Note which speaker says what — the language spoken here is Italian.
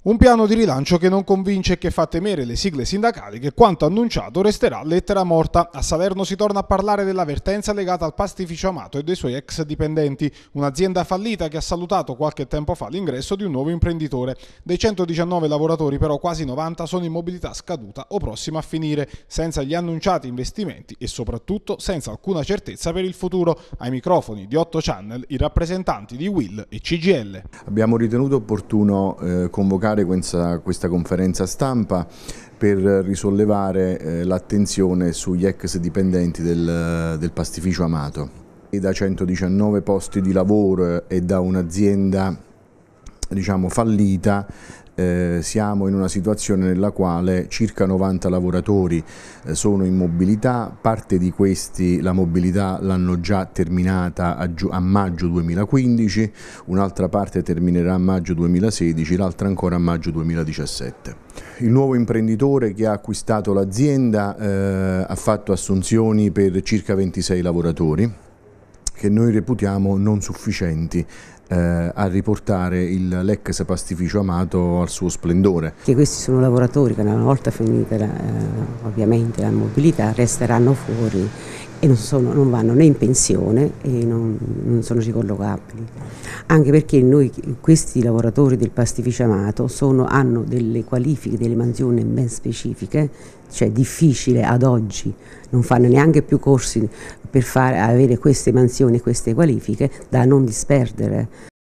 Speaker 1: Un piano di rilancio che non convince e che fa temere le sigle sindacali che quanto annunciato resterà lettera morta. A Salerno si torna a parlare dell'avvertenza legata al pastificio Amato e dei suoi ex dipendenti, un'azienda fallita che ha salutato qualche tempo fa l'ingresso di un nuovo imprenditore. Dei 119 lavoratori però quasi 90 sono in mobilità scaduta o prossima a finire, senza gli annunciati investimenti e soprattutto senza alcuna certezza per il futuro. Ai microfoni di 8 Channel i rappresentanti di Will e CGL.
Speaker 2: Abbiamo ritenuto opportuno eh, convocare convocare questa, questa conferenza stampa per risollevare eh, l'attenzione sugli ex dipendenti del, del pastificio Amato. E da 119 posti di lavoro eh, e da un'azienda diciamo, fallita eh, siamo in una situazione nella quale circa 90 lavoratori eh, sono in mobilità, parte di questi la mobilità l'hanno già terminata a, a maggio 2015, un'altra parte terminerà a maggio 2016, l'altra ancora a maggio 2017 il nuovo imprenditore che ha acquistato l'azienda eh, ha fatto assunzioni per circa 26 lavoratori che noi reputiamo non sufficienti eh, a riportare il, l'ex pastificio amato al suo splendore.
Speaker 3: Che questi sono lavoratori che una volta finita la, eh, ovviamente la mobilità resteranno fuori e non, sono, non, vanno né in pensione e non, non, sono ricollocabili, anche perché noi, questi lavoratori del pastificio amato sono, hanno delle qualifiche, delle mansioni ben specifiche, cioè difficile ad oggi, non fanno neanche più corsi per fare, avere queste mansioni e queste qualifiche da non disperdere.